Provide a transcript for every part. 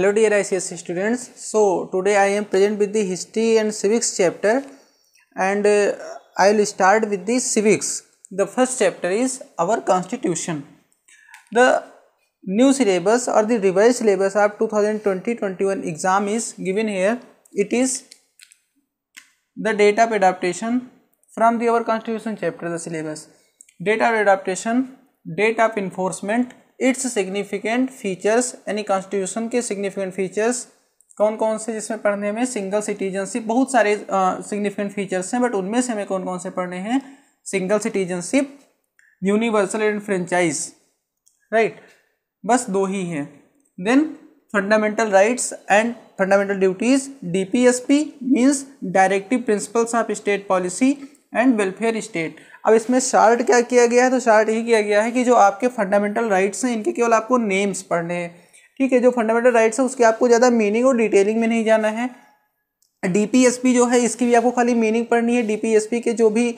Hello dear ICS students, so today I am present with the history and civics chapter and uh, I will start with the civics. The first chapter is our constitution. The new syllabus or the revised syllabus of 2020-21 exam is given here. It is the data of adaptation from the our constitution chapter the syllabus. data of adaptation, data of enforcement, it's significant features यानी constitution के significant features कौन कौन से जिसमें पढ़ने में single citizenship बहुत सारे सिग्निफिकेंट फीचर्स हैं बट उनमें से हमें कौन कौन से पढ़ने हैं single citizenship universal and franchise right बस दो ही हैं then fundamental rights and fundamental duties D P S P means directive principles of state policy and welfare state अब इसमें शार्ट क्या किया गया है तो शार्ट यही किया गया है कि जो आपके फंडामेंटल राइट्स हैं इनके केवल आपको नेम्स पढ़ने हैं ठीक है जो फंडामेंटल राइट्स हैं उसके आपको ज़्यादा मीनिंग और डिटेलिंग में नहीं जाना है डीपीएसपी जो है इसकी भी आपको खाली मीनिंग पढ़नी है डीपीएसपी के जो भी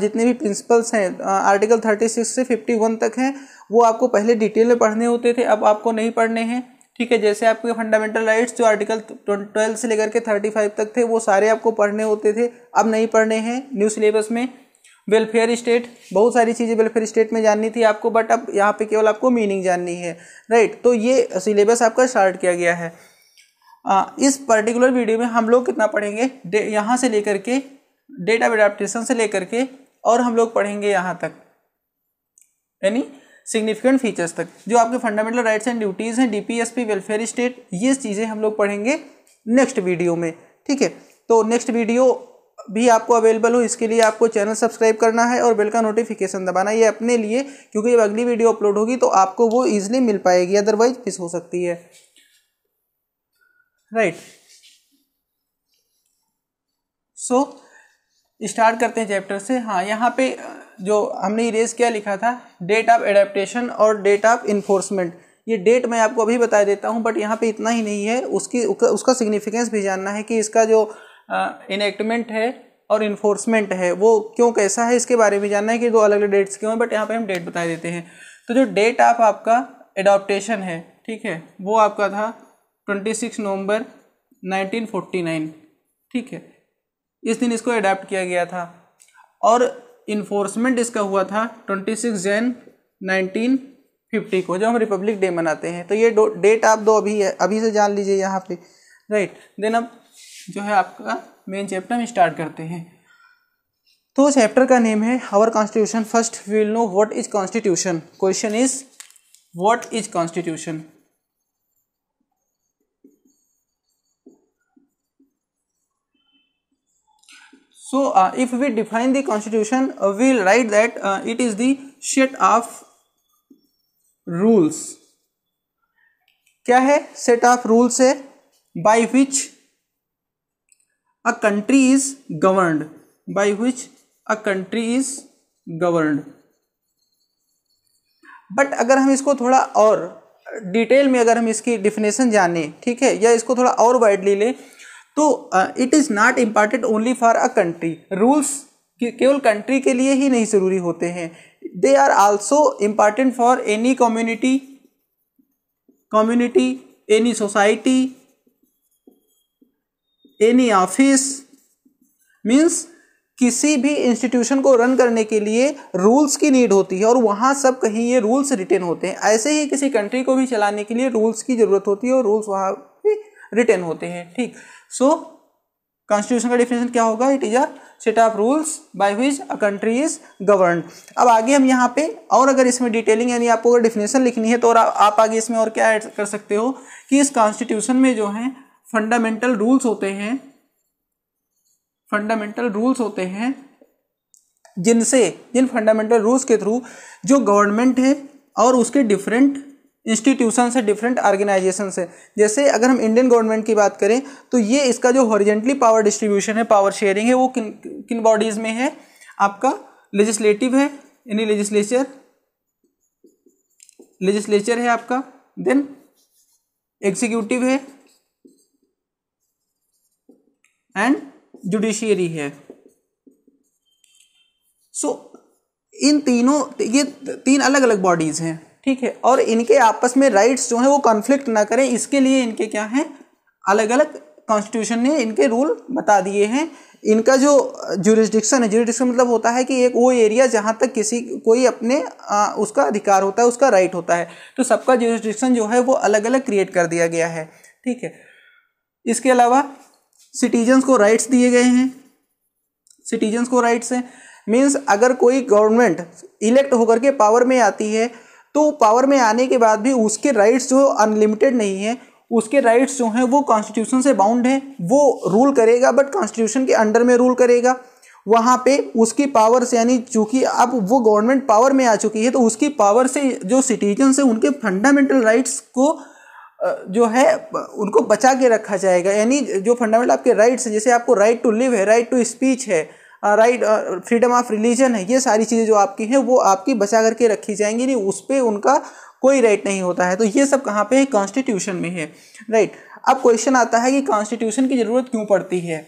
जितने भी प्रिंसिपल्स हैं आर्टिकल थर्टी सिक्स से फिफ्टी वन तक हैं वो आपको पहले डिटेल में पढ़ने होते थे अब आपको नहीं पढ़ने हैं ठीक है जैसे आपके फंडामेंटल राइट्स जो आर्टिकल ट्वेल्व से लेकर के थर्टी फाइव तक थे वो सारे आपको पढ़ने होते थे अब नहीं पढ़ने हैं न्यू सिलेबस में वेलफेयर स्टेट बहुत सारी चीज़ें वेलफेयर स्टेट में जाननी थी आपको बट अब यहाँ पे केवल आपको मीनिंग जाननी है राइट तो ये सिलेबस आपका स्टार्ट किया गया है आ, इस पर्टिकुलर वीडियो में हम लोग कितना पढ़ेंगे यहाँ से लेकर के डेटा एडाप्टेशन से लेकर के और हम लोग पढ़ेंगे यहाँ तक यानी सिग्निफिकेंट फीचर्स तक जो आपके फंडामेंटल राइट्स एंड ड्यूटीज़ हैं डीपीएसपी वेलफेयर स्टेट ये चीज़ें हम लोग पढ़ेंगे नेक्स्ट वीडियो में ठीक है तो नेक्स्ट वीडियो भी आपको अवेलेबल हो इसके लिए आपको चैनल सब्सक्राइब करना है और बेल का नोटिफिकेशन दबाना ये अपने लिए क्योंकि जब अगली वीडियो अपलोड होगी तो आपको वो ईजिली मिल पाएगी अदरवाइज मिस हो सकती है राइट सो स्टार्ट करते हैं चैप्टर से हाँ यहाँ पे जो हमने इरेज क्या लिखा था डेट ऑफ एडेप्टन और डेट ऑफ इन्फोर्समेंट ये डेट मैं आपको अभी बता देता हूँ बट यहाँ पे इतना ही नहीं है उसकी उसका सिग्निफिकेंस भी जानना है कि इसका जो इनेक्टमेंट है और इन्फोर्समेंट है वो क्यों कैसा है इसके बारे में जानना है कि दो अलग अलग डेट्स क्यों हैं बट यहाँ पे हम डेट बता देते हैं तो जो डेट आप आपका एडॉप्टेशन है ठीक है वो आपका था twenty six November nineteen nine ठीक है इस दिन इसको एडाप्ट किया गया था और इन्फोर्समेंट इसका हुआ था twenty six Jan nineteen fifty को जो हम रिपब्लिक डे मनाते हैं तो ये डेट आप दो अभी है अभी से जान लीजिए यहाँ पे राइट देन अब जो है आपका मेन चैप्टर हम स्टार्ट करते हैं तो चैप्टर का नेम है our constitution first we will know what is constitution question is what is constitution so uh, if we define the constitution uh, we will write that uh, it is the set of rules क्या है set of rules है by which a country is governed by which a country is governed but अगर हम इसको थोड़ा और detail में अगर हम इसकी डिफिनेशन जाने ठीक है या इसको थोड़ा और वाइडली लें तो it is not important only for a country rules केवल कंट्री के लिए ही नहीं ज़रूरी होते हैं they are also important for any community community any society any office means किसी भी इंस्टीट्यूशन को रन करने के लिए रूल्स की नीड होती है और वहाँ सब कहीं ये रूल्स रिटेन होते हैं ऐसे ही किसी कंट्री को भी चलाने के लिए रूल्स की ज़रूरत होती है और रूल्स वहाँ भी रिटेन होते हैं ठीक सो कॉन्स्टिट्यूशन का डिफिनेशन क्या होगा it is a set of rules by which a country is govern अब आगे हम यहाँ पे और अगर इसमें डिटेलिंग यानी आपको अगर डिफिनेशन लिखनी है तो और आप आगे इसमें और क्या ऐड कर सकते हो कि इस कॉन्स्टिट्यूशन में जो है फंडामेंटल रूल्स होते हैं फंडामेंटल रूल्स होते हैं जिनसे जिन फंडामेंटल रूल्स के थ्रू जो गवर्नमेंट है और उसके डिफरेंट इंस्टीट्यूशन से डिफरेंट ऑर्गेनाइजेशन से जैसे अगर हम इंडियन गवर्नमेंट की बात करें तो ये इसका जो हॉरिजेंटली पावर डिस्ट्रीब्यूशन है पावर शेयरिंग है वो किन किन बॉडीज़ में है आपका लेजिस्लेटिव है यानी लेजिस्लेचर लेजिस्लेचर है आपका देन एग्जीक्यूटिव है एंड जुडिशियरी है सो so, इन तीनों ये तीन अलग अलग बॉडीज हैं ठीक है और इनके आपस में राइट्स जो है वो कॉन्फ्लिक्ट ना करें इसके लिए इनके क्या हैं अलग अलग कॉन्स्टिट्यूशन ने इनके रूल बता दिए हैं इनका जो जुरिस्डिक्शन है जुरिस्डिक्शन मतलब होता है कि एक वो एरिया जहाँ तक किसी कोई अपने आ, उसका अधिकार होता है उसका राइट होता है तो सबका जुरिस्डिक्शन जो है वो अलग अलग क्रिएट कर दिया गया है ठीक है इसके अलावा सिटीजन्स को राइट्स दिए गए हैं सिटीजन्स को राइट्स हैं मीन्स अगर कोई गवर्नमेंट इलेक्ट होकर के पावर में आती है तो पावर में आने के बाद भी उसके राइट्स जो अनलिमिटेड नहीं है उसके राइट्स जो हैं वो कॉन्स्टिट्यूशन से बाउंड हैं वो रूल करेगा बट कॉन्स्टिट्यूशन के अंडर में रूल करेगा वहाँ पे उसकी पावर से यानी चूँकि अब वो गवर्नमेंट पावर में आ चुकी है तो उसकी पावर से जो सिटीजन्स हैं उनके फंडामेंटल राइट्स को जो है उनको बचा के रखा जाएगा यानी जो फंडामेंटल आपके राइट्स हैं जैसे आपको राइट टू लिव है राइट टू स्पीच है राइट फ्रीडम ऑफ रिलीजन है ये सारी चीज़ें जो आपकी हैं वो आपकी बचा करके रखी जाएंगी नहीं उस पर उनका कोई राइट नहीं होता है तो ये सब कहाँ पे है कॉन्स्टिट्यूशन में है राइट अब क्वेश्चन आता है कि कॉन्स्टिट्यूशन की ज़रूरत क्यों पड़ती है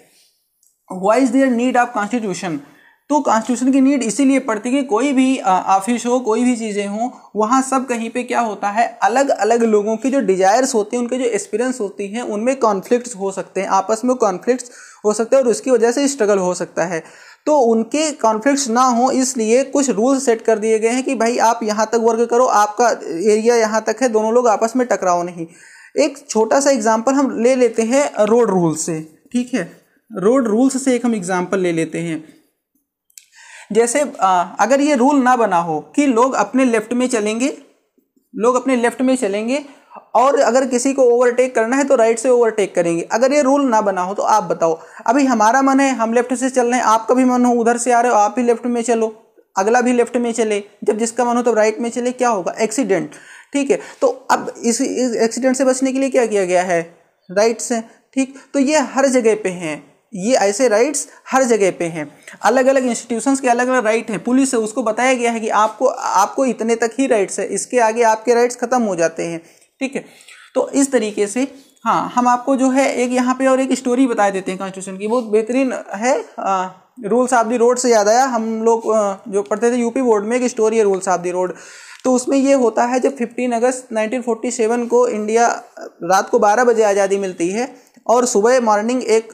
why is there need of constitution तो कॉन्स्टिट्यूशन की नीड इसीलिए पड़ती कि कोई भी ऑफिस हो कोई भी चीज़ें हो वहाँ सब कहीं पे क्या होता है अलग अलग लोगों के जो डिजायर्स होते हैं उनके जो एक्सपीरियंस होती हैं उनमें कॉन्फ्लिक्ट्स हो सकते हैं आपस में कॉन्फ्लिक्ट्स हो सकते हैं और उसकी वजह से स्ट्रगल हो सकता है तो उनके कॉन्फ्लिक्ट ना हो इसलिए कुछ रूल्स सेट कर दिए गए हैं कि भाई आप यहाँ तक वर्क करो आपका एरिया यहाँ तक है दोनों लोग आपस में टकराओ नहीं एक छोटा सा एग्जाम्पल हम ले लेते हैं रोड रूल्स से ठीक है रोड रूल्स से एक हम एग्जाम्पल ले लेते हैं जैसे आ, अगर ये रूल ना बना हो कि लोग अपने लेफ्ट में चलेंगे लोग अपने लेफ्ट में चलेंगे और अगर किसी को ओवरटेक करना है तो राइट से ओवरटेक करेंगे अगर ये रूल ना बना हो तो आप बताओ अभी हमारा मन है हम लेफ्ट से चल रहे हैं आपका भी मन हो उधर से आ रहे हो आप भी लेफ्ट में चलो अगला भी लेफ्ट में चले जब जिसका मन हो तो राइट में चले क्या होगा एक्सीडेंट ठीक है तो अब इस एक्सीडेंट से बचने के लिए क्या किया गया है राइट से ठीक तो ये हर जगह पे हैं ये ऐसे राइट्स हर जगह पे हैं अलग अलग इंस्टीट्यूशंस के अलग अलग राइट हैं पुलिस है उसको बताया गया है कि आपको आपको इतने तक ही राइट्स है इसके आगे आपके राइट्स ख़त्म हो जाते हैं ठीक है तो इस तरीके से हाँ हम आपको जो है एक यहाँ पे और एक स्टोरी बता देते हैं कॉन्स्टिट्यूशन की बहुत बेहतरीन है आ, रूल्स ऑफ दी रोड से याद आया हम लोग जो पढ़ते थे यूपी बोर्ड में एक स्टोरी है रूल्स ऑफ दी रोड तो उसमें ये होता है जब 15 अगस्त 1947 को इंडिया रात को 12 बजे आज़ादी मिलती है और सुबह मॉर्निंग एक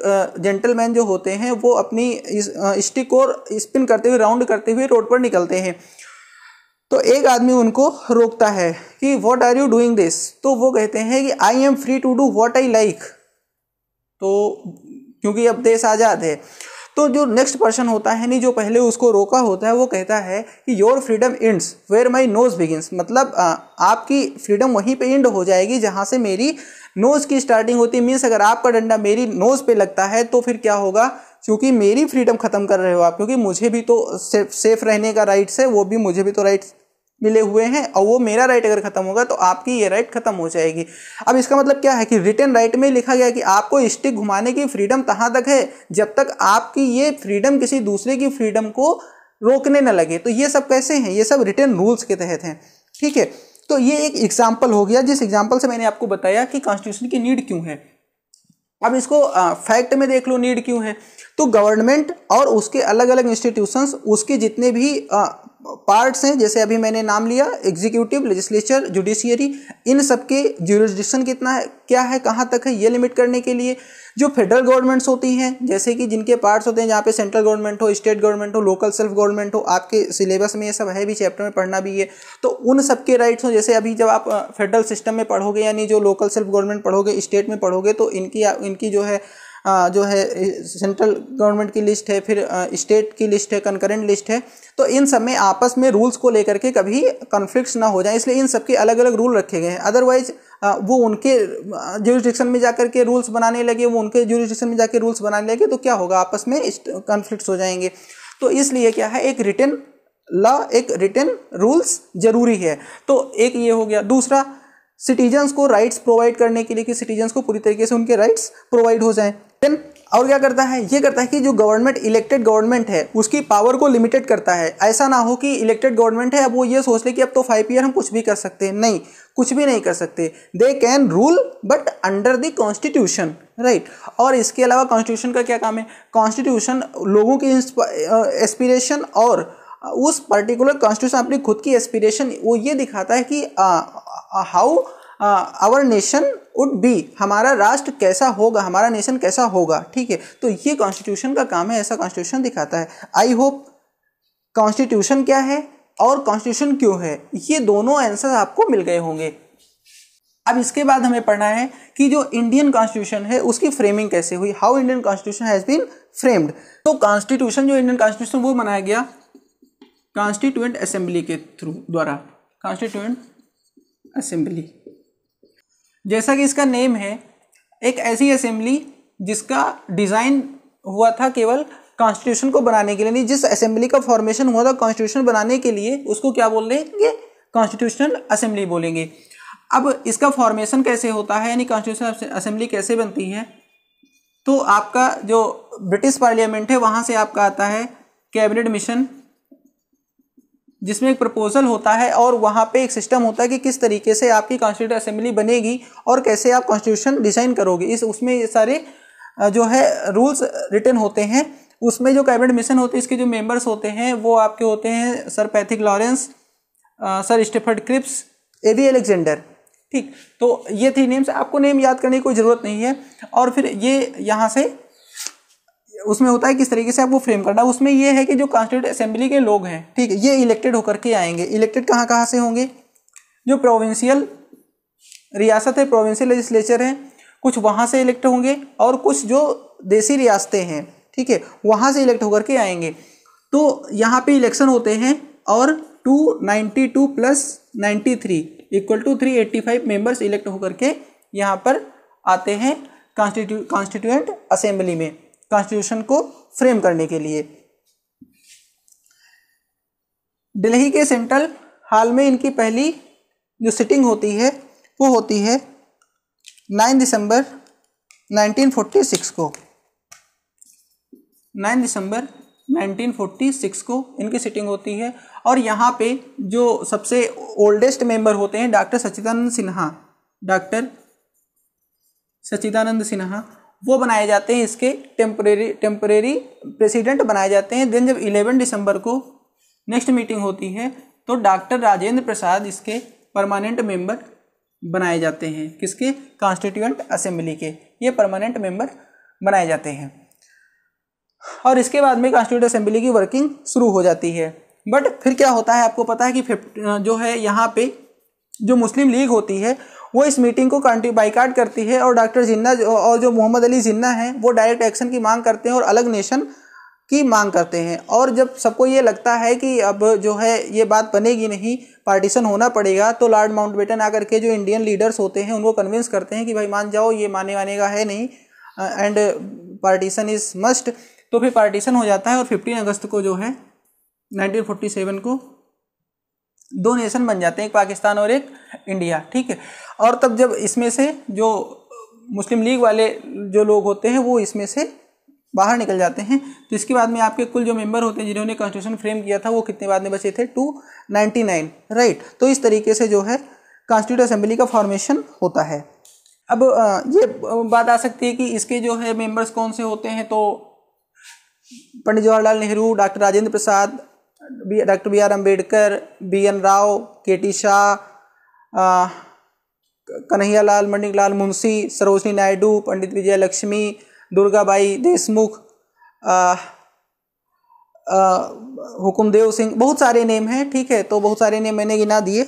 जेंटलमैन जो होते हैं वो अपनी इस स्टिक को स्पिन करते हुए राउंड करते हुए रोड पर निकलते हैं तो एक आदमी उनको रोकता है कि what are you doing this तो वो कहते हैं कि I am free to do what I like तो क्योंकि अब देश आज़ाद है तो जो नेक्स्ट पर्सन होता है नहीं जो पहले उसको रोका होता है वो कहता है कि your freedom ends where my nose begins मतलब आ, आपकी फ्रीडम वहीं पे इंड हो जाएगी जहाँ से मेरी नोज़ की स्टार्टिंग होती है मीन्स अगर आपका डंडा मेरी नोज़ पे लगता है तो फिर क्या होगा क्योंकि मेरी फ्रीडम ख़त्म कर रहे हो आप क्योंकि मुझे भी तो सेफ सेफ रहने का राइट्स है वो भी मुझे भी तो राइट्स मिले हुए हैं और वो मेरा राइट अगर खत्म होगा तो आपकी ये राइट खत्म हो जाएगी अब इसका मतलब क्या है कि रिटर्न राइट में लिखा गया कि आपको स्टिक घुमाने की फ्रीडम कहाँ तक है जब तक आपकी ये फ्रीडम किसी दूसरे की फ्रीडम को रोकने न लगे तो ये सब कैसे हैं ये सब रिटर्न रूल्स के तहत हैं ठीक है तो ये एक एग्जाम्पल हो गया जिस एग्जाम्पल से मैंने आपको बताया कि कॉन्स्टिट्यूशन की नीड क्यों है अब इसको फैक्ट में देख लो नीड क्यों है तो गवर्नमेंट और उसके अलग अलग इंस्टीट्यूशंस उसके जितने भी पार्ट्स हैं जैसे अभी मैंने नाम लिया एग्जीक्यूटिव लेजिस्लेचर जुडिशियरी इन सबके के ज्यूरिस्डिक्शन कितना है क्या है कहाँ तक है ये लिमिट करने के लिए जो फेडरल गवर्नमेंट्स होती हैं जैसे कि जिनके पार्ट्स होते हैं जहाँ पे सेंट्रल गवर्नमेंट हो स्टेट गवर्नमेंट हो लोकल सेल्फ गवर्नमेंट हो आपके सिलेबस में ये सब है भी चैप्टर में पढ़ना भी है तो उन सबके राइट्स हो जैसे अभी जब आप फेडरल सिस्टम में पढ़ोगे यानी जो लोकल सेल्फ गवर्नमेंट पढ़ोगे स्टेट में पढ़ोगे तो इनकी इनकी जो है जो है सेंट्रल गवर्नमेंट की लिस्ट है फिर स्टेट की लिस्ट है कंकरेंट लिस्ट है तो इन सब में आपस में रूल्स को लेकर के कभी कन्फ्लिक्ट ना हो जाए इसलिए इन सबके अलग अलग रूल रखे गए हैं अदरवाइज वो उनके जुरिस्टिक्शन में जाकर के रूल्स बनाने लगे वो उनके जुरिस्टिक्शन में जाकर रूल्स बनाने लगे तो क्या होगा आपस में कॉन्फ्लिक्ट हो जाएंगे तो इसलिए क्या है एक रिटर्न लॉ एक रिटर्न रूल्स जरूरी है तो एक ये हो गया दूसरा सिटीजन्स को राइट्स प्रोवाइड करने के लिए कि सिटीजन्स को पूरी तरीके से उनके राइट्स प्रोवाइड हो जाएं देन और क्या करता है ये करता है कि जो गवर्नमेंट इलेक्टेड गवर्नमेंट है उसकी पावर को लिमिटेड करता है ऐसा ना हो कि इलेक्टेड गवर्नमेंट है अब वो ये सोच ले कि अब तो फाइव ईयर हम कुछ भी कर सकते हैं नहीं कुछ भी नहीं कर सकते they can rule but under the constitution right और इसके अलावा कॉन्स्टिट्यूशन का क्या काम है कॉन्स्टिट्यूशन लोगों की एस्पिरेशन और उस पर्टिकुलर कॉन्स्टिट्यूशन अपनी खुद की एस्पिरेशन वो ये दिखाता है कि how our nation would be हमारा राष्ट्र कैसा होगा हमारा नेशन कैसा होगा ठीक है तो ये कॉन्स्टिट्यूशन का काम है ऐसा कॉन्स्टिट्यूशन दिखाता है आई होप कॉन्स्टिट्यूशन क्या है और कॉन्स्टिट्यूशन क्यों है ये दोनों आंसर आपको मिल गए होंगे अब इसके बाद हमें पढ़ना है कि जो इंडियन कॉन्स्टिट्यूशन है उसकी फ्रेमिंग कैसे हुई how Indian constitution has been framed तो कॉन्स्टिट्यूशन जो इंडियन कॉन्स्टिट्यूशन वो बनाया गया कॉन्स्टिट्यूएंट असेंबली के थ्रू द्वारा कॉन्स्टिट्यूएंट असेंबली जैसा कि इसका नेम है एक ऐसी असेंबली जिसका डिज़ाइन हुआ था केवल कॉन्स्टिट्यूशन को बनाने के लिए नहीं जिस असेंबली का फॉर्मेशन हुआ था कॉन्स्टिट्यूशन बनाने के लिए उसको क्या बोल देंगे कॉन्स्टिट्यूशनल असेंबली बोलेंगे अब इसका फॉर्मेशन कैसे होता है यानी कॉन्स्टिट्यूशन असेंबली कैसे बनती है तो आपका जो ब्रिटिश पार्लियामेंट है वहाँ से आपका आता है कैबिनेट मिशन जिसमें एक प्रपोजल होता है और वहाँ पे एक सिस्टम होता है कि किस तरीके से आपकी कॉन्स्टिट्यूट असेंबली बनेगी और कैसे आप कॉन्स्टिट्यूशन डिज़ाइन करोगे इस उसमें ये सारे जो है रूल्स रिटर्न होते हैं उसमें जो कैबिनेट मिशन होते हैं इसके जो मेम्बर्स होते हैं वो आपके होते हैं sir Pethick Lawrence sir Stafford Cripps A V Alexander ठीक तो ये थी नेम्स आपको नेम याद करने की कोई ज़रूरत नहीं है और फिर ये यहाँ से उसमें होता है किस तरीके से आपको फ्रेम करना उसमें यह है कि जो कॉन्स्टिट्यूट असेंबली के लोग हैं ठीक है ये इलेक्टेड होकर के आएंगे इलेक्टेड कहाँ कहाँ से होंगे जो प्रोविंशियल रियासत है प्रोविंशियल लेजिस्लेचर हैं कुछ वहाँ से इलेक्ट होंगे और कुछ जो देसी रियासतें हैं ठीक है वहाँ से इलेक्ट होकर के आएंगे तो यहाँ पे इलेक्शन होते हैं और 292 plus 93 equal to 385 members elect होकर के यहाँ पर आते हैं कॉन्स्टिट्यू कॉन्स्टिट्यूएंट असेंबली में कॉन्स्टिट्यूशन को फ्रेम करने के लिए दिल्ली के सेंट्रल हाल में इनकी पहली जो सिटिंग होती है वो होती है 9 दिसंबर 1946 को 9 दिसंबर 1946 को इनकी सिटिंग होती है और यहाँ पे जो सबसे ओल्डेस्ट मेंबर होते हैं डॉक्टर सचिदानंद सिन्हा डॉक्टर सचिदानंद सिन्हा वो बनाए जाते हैं इसके टेम्परेरी टेम्परेरी प्रेसिडेंट बनाए जाते हैं देन जब 11 दिसंबर को नेक्स्ट मीटिंग होती है तो डॉक्टर राजेंद्र प्रसाद इसके परमानेंट मेंबर बनाए जाते हैं किसके कॉन्स्टिट्यूंट असेंबली के ये परमानेंट मेंबर बनाए जाते हैं और इसके बाद में कॉन्स्टिट्यूट असेंबली की वर्किंग शुरू हो जाती है बट फिर क्या होता है आपको पता है कि जो है यहाँ पे जो मुस्लिम लीग होती है वो इस मीटिंग को कंट्री बाइकाट करती है और डॉक्टर जिन्ना और जो मोहम्मद अली जिन्ना है वो डायरेक्ट एक्शन की मांग करते हैं और अलग नेशन की मांग करते हैं और जब सबको ये लगता है कि अब जो है ये बात बनेगी नहीं पार्टीशन होना पड़ेगा तो लॉर्ड माउंटबेटन आकर के जो इंडियन लीडर्स होते हैं उनको कन्विंस करते हैं कि भाई मान जाओ ये माने वाने का है नहीं एंड पार्टीशन इज़ मस्ट तो फिर पार्टीशन हो जाता है और फिफ्टीन अगस्त को जो है 1947 को दो नेशन बन जाते हैं एक पाकिस्तान और एक इंडिया ठीक है और तब जब इसमें से जो मुस्लिम लीग वाले जो लोग होते हैं वो इसमें से बाहर निकल जाते हैं तो इसके बाद में आपके कुल जो मेंबर होते हैं जिन्होंने कॉन्स्टिट्यूशन फ्रेम किया था वो कितने बाद में बचे थे टू नाइन्टी नाइन राइट तो इस तरीके से जो है कॉन्स्टिट्यूट असेंबली का फॉर्मेशन होता है अब ये बात आ सकती है कि इसके जो है मेंबर्स कौन से होते हैं तो Pandit Jawaharlal Nehru doctor Rajendra Prasad doctor B R Ambedkar B N Rau K T Shah Kanhaiyalal Maneklal Munshi Sarojini Naidu Pandit Vijay Lakshmi Durgabai Deshmukh Hukumdev Singh बहुत सारे नेम हैं ठीक है तो बहुत सारे नेम मैंने गिना दिए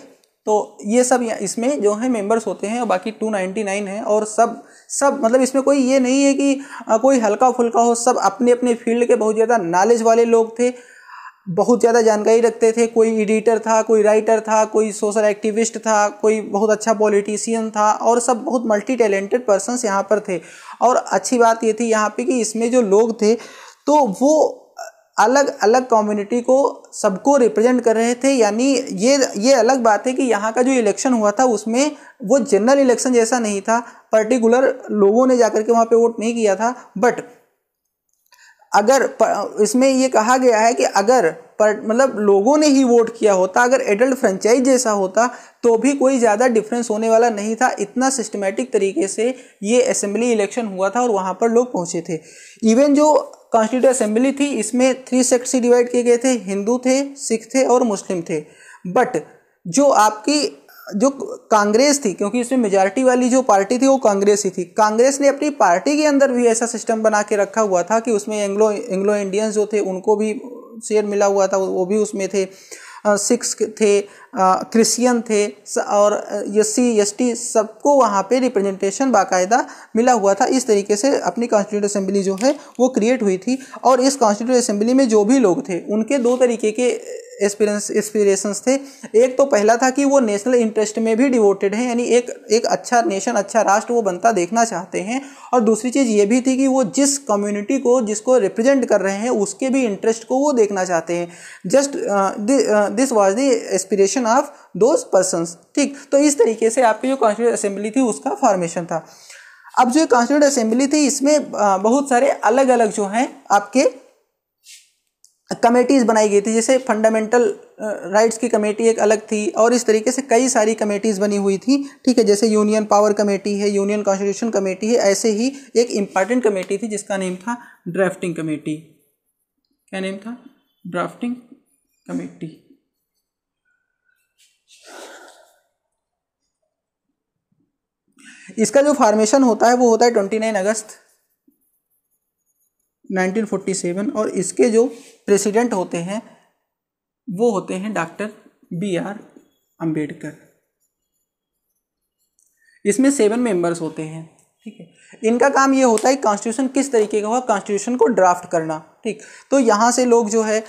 तो ये सब इसमें जो है मेंबर्स होते हैं और बाकी 299 हैं और सब सब मतलब इसमें कोई ये नहीं है कि कोई हल्का फुल्का हो सब अपने अपने फील्ड के बहुत ज़्यादा नॉलेज वाले लोग थे बहुत ज़्यादा जानकारी रखते थे कोई एडिटर था कोई राइटर था कोई सोशल एक्टिविस्ट था कोई बहुत अच्छा पॉलिटिशियन था और सब बहुत मल्टी टैलेंटेड पर्सनस यहाँ पर थे और अच्छी बात ये थी यहाँ पे कि इसमें जो लोग थे तो वो अलग अलग कम्युनिटी को सबको रिप्रेजेंट कर रहे थे यानी ये ये अलग बात है कि यहाँ का जो इलेक्शन हुआ था उसमें वो जनरल इलेक्शन जैसा नहीं था पर्टिकुलर लोगों ने जाकर के वहाँ पे वोट नहीं किया था बट अगर इसमें ये कहा गया है कि अगर पर मतलब लोगों ने ही वोट किया होता अगर एडल्ट फ्रेंचाइज जैसा होता तो भी कोई ज़्यादा डिफरेंस होने वाला नहीं था इतना सिस्टमेटिक तरीके से ये असेंबली इलेक्शन हुआ था और वहाँ पर लोग पहुँचे थे इवन जो कॉन्स्टिट्यूट असेंबली थी इसमें थ्री सेक्ट ही डिवाइड किए गए थे हिंदू थे सिख थे और मुस्लिम थे बट जो आपकी जो कांग्रेस थी क्योंकि इसमें मेजॉरिटी वाली जो पार्टी थी वो कांग्रेस ही थी कांग्रेस ने अपनी पार्टी के अंदर भी ऐसा सिस्टम बना के रखा हुआ था कि उसमें एंग्लो एंग्लो इंडियंस जो थे उनको भी शेयर मिला हुआ था वो भी उसमें थे सिक्स थे क्रिश्चियन थे और एस सी एस टी सबको वहाँ पे रिप्रेजेंटेशन बाकायदा मिला हुआ था इस तरीके से अपनी कॉन्स्टिट्यूट असेंबली जो है वो क्रिएट हुई थी और इस कॉन्स्टिट्यूट असेंबली में जो भी लोग थे उनके दो तरीके के एस्पिरेंस एस्पिरेशंस थे एक तो पहला था कि वो नेशनल इंटरेस्ट में भी डिवोटेड हैं यानी एक एक अच्छा नेशन अच्छा राष्ट्र वो बनता देखना चाहते हैं और दूसरी चीज़ ये भी थी कि वो जिस कम्युनिटी को जिसको रिप्रेजेंट कर रहे हैं उसके भी इंटरेस्ट को वो देखना चाहते हैं just this was the aspiration of those persons ठीक तो इस तरीके से आपकी जो कॉन्स्टिट्यूट असेंबली थी उसका फॉर्मेशन था अब जो कॉन्स्टिट्यूट असेंबली थी इसमें uh, बहुत सारे अलग अलग जो हैं आपके कमेटीज़ बनाई गई थी जैसे फंडामेंटल राइट्स की कमेटी एक अलग थी और इस तरीके से कई सारी कमेटीज़ बनी हुई थी ठीक है जैसे यूनियन पावर कमेटी है यूनियन कॉन्स्टिट्यूशन कमेटी है ऐसे ही एक इम्पॉर्टेंट कमेटी थी जिसका नेम था ड्राफ्टिंग कमेटी क्या नेम था ड्राफ्टिंग कमेटी इसका जो फॉर्मेशन होता है वो होता है ट्वेंटी नाइन अगस्त 1947 और इसके जो प्रेसिडेंट होते हैं वो होते हैं डॉक्टर बी आर अम्बेडकर इसमें सेवन मेंबर्स होते हैं ठीक है इनका काम ये होता है कॉन्स्टिट्यूशन किस तरीके का हुआ कॉन्स्टिट्यूशन को ड्राफ्ट करना ठीक तो यहाँ से लोग जो है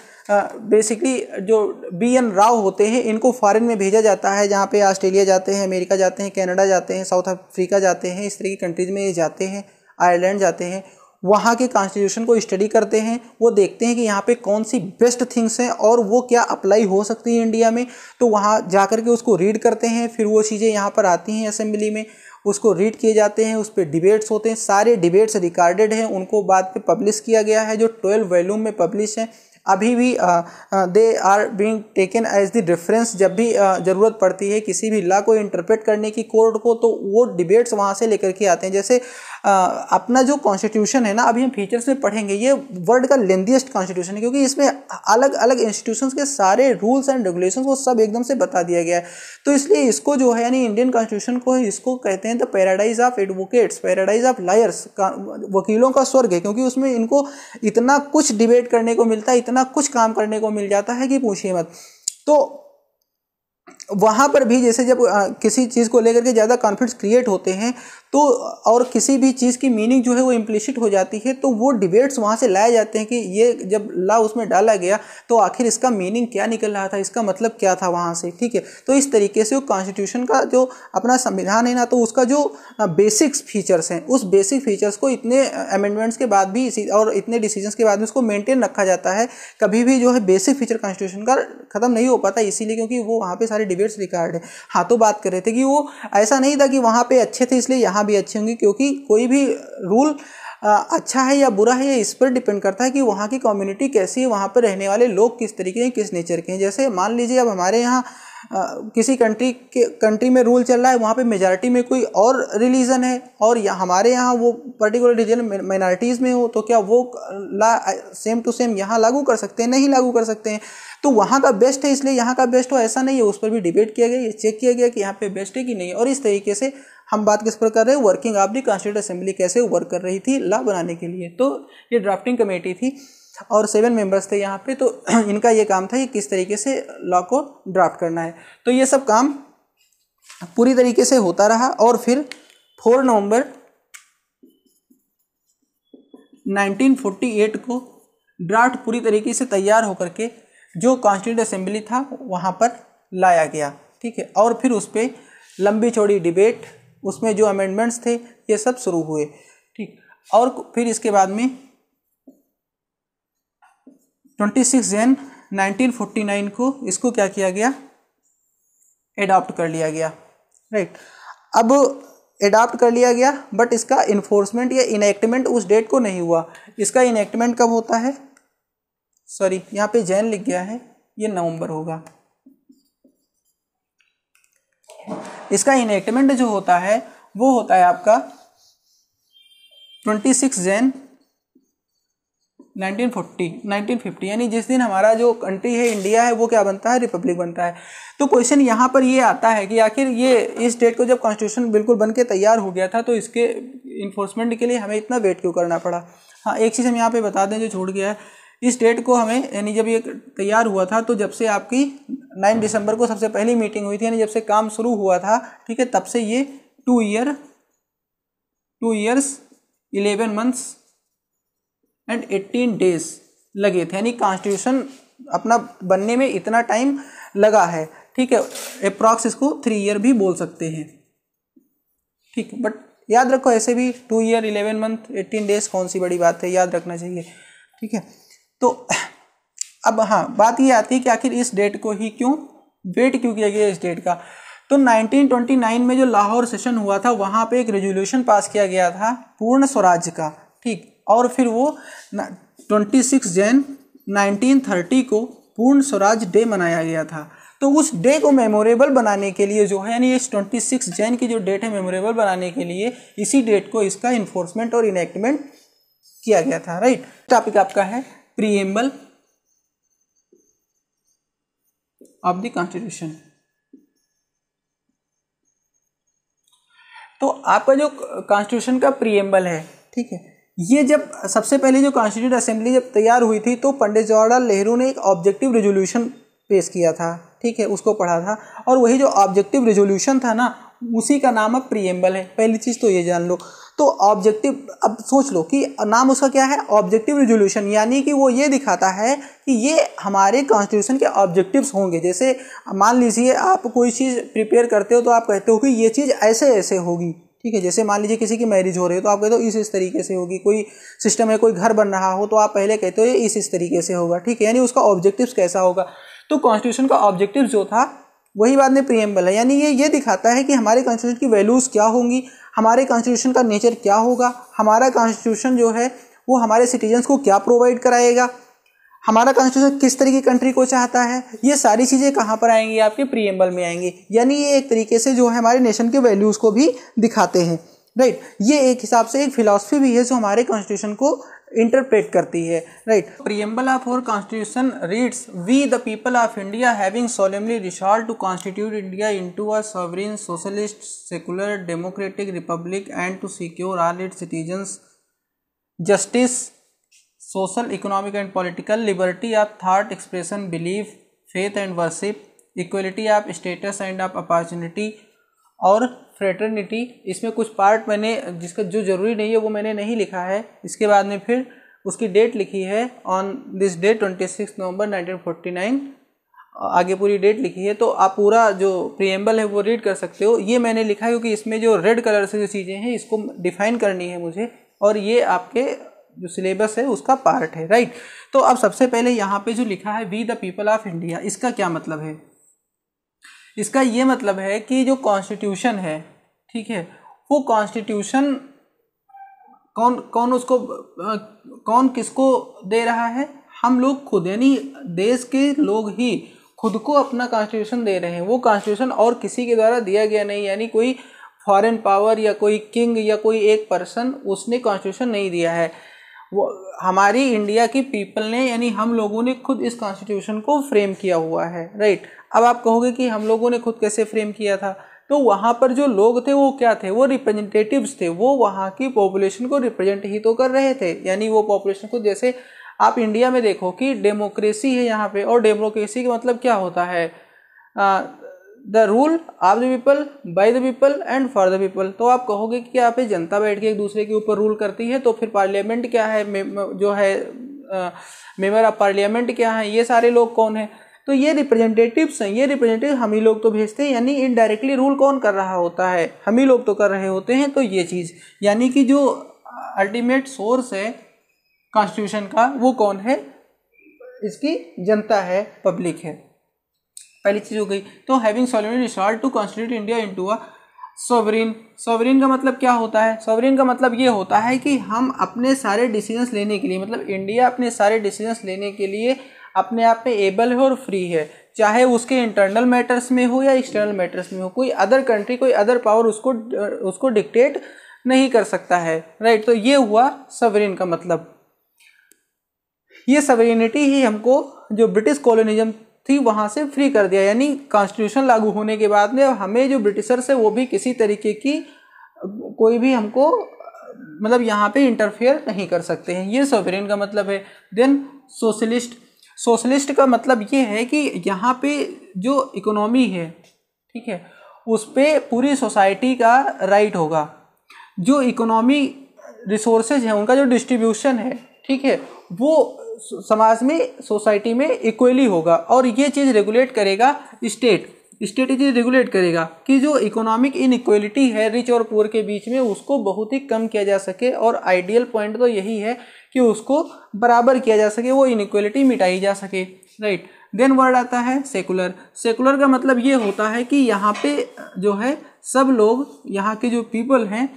बेसिकली जो बी एन राव होते हैं इनको फॉरेन में भेजा जाता है जहाँ पे ऑस्ट्रेलिया जाते हैं अमेरिका जाते हैं कनाडा जाते हैं साउथ अफ्रीका जाते हैं इस तरह की कंट्रीज में ये जाते हैं आयरलैंड जाते हैं वहाँ के कॉन्स्टिट्यूशन को स्टडी करते हैं वो देखते हैं कि यहाँ पे कौन सी बेस्ट थिंग्स हैं और वो क्या अप्लाई हो सकती है इंडिया में तो वहाँ जा कर के उसको रीड करते हैं फिर वो चीज़ें यहाँ पर आती हैं असेंबली में उसको रीड किए जाते हैं उस पर डिबेट्स होते हैं सारे डिबेट्स रिकॉर्डेड हैं उनको बाद में पब्लिश किया गया है जो ट्वेल्व वॉल्यूम में पब्लिश हैं अभी भी they are being taken as the reference जब भी ज़रूरत पड़ती है किसी भी लॉ को इंटरप्रेट करने की कोर्ट को तो वो डिबेट्स वहाँ से लेकर के आते हैं जैसे अपना जो कॉन्स्टिट्यूशन है ना अभी हम फीचर्स में पढ़ेंगे ये वर्ल्ड का लेंदीएस्ट कॉन्स्टिट्यूशन है क्योंकि इसमें अलग अलग इंस्टीट्यूशन के सारे रूल्स एंड रेगुलेशन को सब एकदम से बता दिया गया है तो इसलिए इसको जो है यानी इंडियन कॉन्स्टिट्यूशन को इसको कहते हैं the paradise of advocates paradise of lawyers वकीलों का स्वर्ग है क्योंकि उसमें इनको इतना कुछ डिबेट करने को मिलता है इतना कुछ काम करने को मिल जाता है कि पूछिए मत तो वहाँ पर भी जैसे जब किसी चीज़ को लेकर के ज़्यादा कॉन्फ्लिक्ट क्रिएट होते हैं तो और किसी भी चीज़ की मीनिंग जो है वो इम्प्लिसिट हो जाती है तो वो डिबेट्स वहाँ से लाए जाते हैं कि ये जब ला उसमें डाला गया तो आखिर इसका मीनिंग क्या निकल रहा था इसका मतलब क्या था वहाँ से ठीक है तो इस तरीके से वो कॉन्स्टिट्यूशन का जो अपना संविधान है ना तो उसका जो बेसिक्स फीचर्स हैं उस बेसिक फीचर्स को इतने अमेंडमेंट्स के बाद भी इसी और इतने डिसीजन के बाद भी उसको मेनटेन रखा जाता है कभी भी जो है बेसिक फीचर कॉन्स्टिट्यूशन का ख़त्म नहीं हो पाता इसीलिए क्योंकि वो वहाँ पर सारे बिहेवियर्स रिकॉर्ड है हाँ तो बात कर रहे थे कि वो ऐसा नहीं था कि वहाँ पे अच्छे थे इसलिए यहाँ भी अच्छे होंगे क्योंकि कोई भी रूल अच्छा है या बुरा है ये इस पर डिपेंड करता है कि वहाँ की कम्युनिटी कैसी है वहाँ पर रहने वाले लोग किस तरीके हैं किस नेचर के हैं जैसे मान लीजिए अब हमारे यहाँ किसी कंट्री के कंट्री में रूल चल रहा है वहाँ पे मेजॉरिटी में कोई और रिलीजन है और या हमारे यहाँ वो पर्टिकुलर रिलीजन माइनॉरिटीज़ में हो तो क्या वो ला सेम टू सेम यहाँ लागू कर सकते हैं नहीं लागू कर सकते हैं तो वहाँ का बेस्ट है इसलिए यहाँ का बेस्ट हो ऐसा नहीं है उस पर भी डिबेट किया गया ये चेक किया गया कि यहाँ पे बेस्ट है कि नहीं और इस तरीके से हम बात किस पर कर रहे हैं working of the constitute assembly कैसे वर्क कर रही थी ला बनाने के लिए तो ये ड्राफ्टिंग कमेटी थी और सेवन मेंबर्स थे यहाँ पे तो इनका ये काम था कि किस तरीके से लॉ को ड्राफ्ट करना है तो ये सब काम पूरी तरीके से होता रहा और फिर फोर नवंबर 1948 को ड्राफ्ट पूरी तरीके से तैयार होकर के जो कॉन्स्टिट्यूट असेंबली था वहाँ पर लाया गया ठीक है और फिर उस पर लंबी चौड़ी डिबेट उसमें जो अमेंडमेंट्स थे ये सब शुरू हुए ठीक और फिर इसके बाद में twenty six Jan nineteen forty nine को इसको क्या किया गया एडॉप्ट कर लिया गया राइट अब एडॉप्ट कर लिया गया बट इसका इन्फोर्समेंट या इनैक्टमेंट उस डेट को नहीं हुआ इसका इनैक्टमेंट कब होता है सॉरी यहाँ पे जैन लिख गया है ये नवंबर होगा इसका इनैक्टमेंट जो होता है वो होता है आपका ट्वेंटी सिक्स जैन 1940 1950 यानी जिस दिन हमारा जो कंट्री है इंडिया है वो क्या बनता है रिपब्लिक बनता है तो क्वेश्चन यहाँ पर ये आता है कि आखिर ये इस डेट को जब कॉन्स्टिट्यूशन बिल्कुल बन के तैयार हो गया था तो इसके इन्फोर्समेंट के लिए हमें इतना वेट क्यों करना पड़ा हाँ एक चीज़ हम यहाँ पर बता दें जो छूट गया है इस डेट को हमें यानी जब ये तैयार हुआ था तो जब से आपकी नाइन दिसंबर को सबसे पहली मीटिंग हुई थी यानी जब से काम शुरू हुआ था ठीक है तब से ये two year two years eleven months and eighteen days लगे थे यानी कॉन्स्टिट्यूशन अपना बनने में इतना टाइम लगा है ठीक है अप्रॉक्स इसको थ्री ईयर भी बोल सकते हैं ठीक बट याद रखो ऐसे भी two year eleven month eighteen days कौन सी बड़ी बात है याद रखना चाहिए ठीक है तो अब हाँ बात ये आती है कि आखिर इस डेट को ही क्यों वेट क्यों किया गया इस डेट का तो 1929 में जो लाहौर सेशन हुआ था वहाँ पे एक रेजोल्यूशन पास किया गया था पूर्ण स्वराज्य का ठीक और फिर वो twenty six Jan nineteen thirty को पूर्ण स्वराज डे मनाया गया था तो उस डे को मेमोरेबल बनाने के लिए जो है यानी इस ट्वेंटी सिक्स जैन की जो डेट है मेमोरेबल बनाने के लिए इसी डेट को इसका इन्फोर्समेंट और इनेक्टमेंट किया गया था राइट टॉपिक आपका है प्रीएम्बल ऑफ द कॉन्स्टिट्यूशन तो आपका जो कॉन्स्टिट्यूशन का प्रीएम्बल है ठीक है ये जब सबसे पहले जो कॉन्स्टिट्यूट असेंबली जब तैयार हुई थी तो पंडित जवाहरलाल नेहरू ने एक ऑब्जेक्टिव रेजोल्यूशन पेश किया था ठीक है उसको पढ़ा था और वही जो ऑब्जेक्टिव रेजोल्यूशन था ना उसी का नाम अब प्रियम्बल है पहली चीज़ तो ये जान लो तो ऑब्जेक्टिव अब सोच लो कि नाम उसका क्या है ऑब्जेक्टिव रेजोल्यूशन यानी कि वो ये दिखाता है कि ये हमारे कॉन्स्टिट्यूशन के ऑब्जेक्टिव्स होंगे जैसे मान लीजिए आप कोई चीज़ प्रिपेयर करते हो तो आप कहते हो कि ये चीज़ ऐसे ऐसे होगी ठीक है जैसे मान लीजिए किसी की मैरिज हो रही है तो आप कहते हो इस इस तरीके से होगी कोई सिस्टम है कोई घर बन रहा हो तो आप पहले कहते हो ये इस इस तरीके से होगा ठीक है यानी उसका ऑब्जेक्टिव्स कैसा होगा तो कॉन्स्टिट्यूशन का ऑब्जेक्टिव जो था वही बात में प्रियम्बल है यानी ये ये दिखाता है कि हमारे कॉन्स्टिट्यूशन की वैल्यूज़ क्या होंगी हमारे कॉन्स्टिट्यूशन का नेचर क्या होगा हमारा कॉन्स्टिट्यूशन जो है वो हमारे सिटीजन्स को क्या प्रोवाइड कराएगा हमारा कॉन्स्टिट्यूशन किस तरह की कंट्री को चाहता है ये सारी चीज़ें कहाँ पर आएंगी आपके प्रियम्बल में आएंगी यानी ये एक तरीके से जो है हमारे नेशन के वैल्यूज़ को भी दिखाते हैं राइट ये एक हिसाब से एक फिलासफी भी है जो हमारे कॉन्स्टिट्यूशन को इंटरप्रेट करती है right preamble of our constitution reads we the people of India having solemnly resolve to constitute India to a sovereign socialist secular democratic republic and to secure all it citizens justice social economic and political liberty of thought expression belief faith and worship equality of status and of opportunity और fraternity इसमें कुछ part मैंने जिसका जो ज़रूरी नहीं है वो मैंने नहीं लिखा है इसके बाद में फिर उसकी डेट लिखी है on this date twenty six November nine आगे पूरी डेट लिखी है तो आप पूरा जो प्रीएम्बल है वो रीड कर सकते हो ये मैंने लिखा है क्योंकि इसमें जो रेड कलर से जो चीज़ें हैं इसको डिफाइन करनी है मुझे और ये आपके जो सिलेबस है उसका पार्ट है राइट तो अब सबसे पहले यहाँ पे जो लिखा है we the people of India इसका क्या मतलब है इसका ये मतलब है कि जो कॉन्स्टिट्यूशन है ठीक है वो कॉन्स्टिट्यूशन कौन कौन उसको कौन किसको दे रहा है हम लोग खुद यानी देश के लोग ही खुद को अपना कॉन्स्टिट्यूशन दे रहे हैं वो कॉन्स्टिट्यूशन और किसी के द्वारा दिया गया नहीं यानी कोई फॉरेन पावर या कोई किंग या कोई एक पर्सन उसने कॉन्स्टिट्यूशन नहीं दिया है वो हमारी इंडिया की पीपल ने यानी हम लोगों ने खुद इस कॉन्स्टिट्यूशन को फ्रेम किया हुआ है राइट अब आप कहोगे कि हम लोगों ने खुद कैसे फ्रेम किया था तो वहाँ पर जो लोग थे वो क्या थे वो रिप्रेजेंटेटिव्स थे वो वहाँ की पॉपुलेशन को रिप्रेजेंट ही तो कर रहे थे यानी वो पॉपुलेशन को जैसे आप इंडिया में देखो कि डेमोक्रेसी है यहाँ पे और डेमोक्रेसी का मतलब क्या होता है the rule of the people by the people and for the people तो आप कहोगे कि यहाँ पे जनता बैठ के एक दूसरे के ऊपर रूल करती है तो फिर पार्लियामेंट क्या है जो है मेम्बर ऑफ पार्लियामेंट क्या है ये सारे लोग कौन है तो ये रिप्रेजेंटेटिव्स हैं ये रिप्रेजेंटेटिव हम ही लोग तो भेजते हैं यानी इनडायरेक्टली रूल कौन कर रहा होता है हम ही लोग तो कर रहे होते हैं तो ये चीज़ यानी कि जो अल्टीमेट सोर्स है कॉन्स्टिट्यूशन का वो कौन है इसकी जनता है पब्लिक है पहली चीज़ हो गई तो having solid resolve to constitute India to a sovereign sovereign का मतलब क्या होता है सोवरीन का मतलब ये होता है कि हम अपने सारे डिसीजंस लेने के लिए मतलब इंडिया अपने सारे डिसीजंस लेने के लिए अपने आप में एबल है और फ्री है चाहे उसके इंटरनल मैटर्स में हो या एक्सटर्नल मैटर्स में हो कोई अदर कंट्री कोई अदर पावर उसको उसको डिक्टेट नहीं कर सकता है राइट तो ये हुआ सवरीन का मतलब ये सवरीनिटी ही हमको जो ब्रिटिश कॉलोनिज्म थी वहाँ से फ्री कर दिया यानी कॉन्स्टिट्यूशन लागू होने के बाद में हमें जो ब्रिटिशर्स है वो भी किसी तरीके की कोई भी हमको मतलब यहाँ पे इंटरफेयर नहीं कर सकते हैं ये सोवरेन का मतलब है देन सोशलिस्ट सोशलिस्ट का मतलब ये है कि यहाँ पे जो इकोनॉमी है ठीक है उस पर पूरी सोसाइटी का राइट होगा जो इकोनॉमी रिसोर्सेज हैं उनका जो डिस्ट्रीब्यूशन है ठीक है वो समाज में सोसाइटी में इक्वली होगा और ये चीज़ रेगुलेट करेगा स्टेट स्टेट ये रेगुलेट करेगा कि जो इकोनॉमिक इनक्वलिटी है रिच और पुअर के बीच में उसको बहुत ही कम किया जा सके और आइडियल पॉइंट तो यही है कि उसको बराबर किया जा सके वो इनक्वलिटी मिटाई जा सके राइट देन वर्ड आता है सेकुलर सेकुलर का मतलब ये होता है कि यहाँ पे जो है सब लोग यहाँ के जो पीपल हैं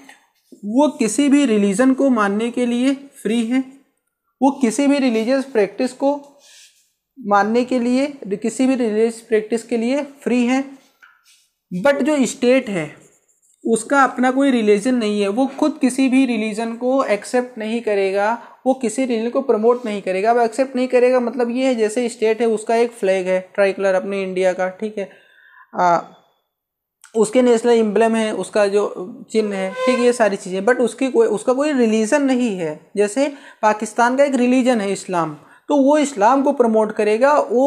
वो किसी भी रिलीजन को मानने के लिए फ्री हैं वो किसी भी रिलीजियस प्रैक्टिस को मानने के लिए किसी भी रिलीजियस प्रैक्टिस के लिए फ्री है बट जो स्टेट है उसका अपना कोई रिलीजन नहीं है वो खुद किसी भी रिलीजन को एक्सेप्ट नहीं करेगा वो किसी रिलीजन को प्रमोट नहीं करेगा अब एक्सेप्ट नहीं करेगा मतलब ये है जैसे स्टेट है उसका एक फ्लैग है ट्राइकलर अपने इंडिया का ठीक है आ, उसके नेशनल इम्बलम है उसका जो चिन्ह है ठीक ये सारी चीज़ें बट उसकी कोई उसका कोई रिलीजन नहीं है जैसे पाकिस्तान का एक रिलीजन है इस्लाम तो वो इस्लाम को प्रमोट करेगा वो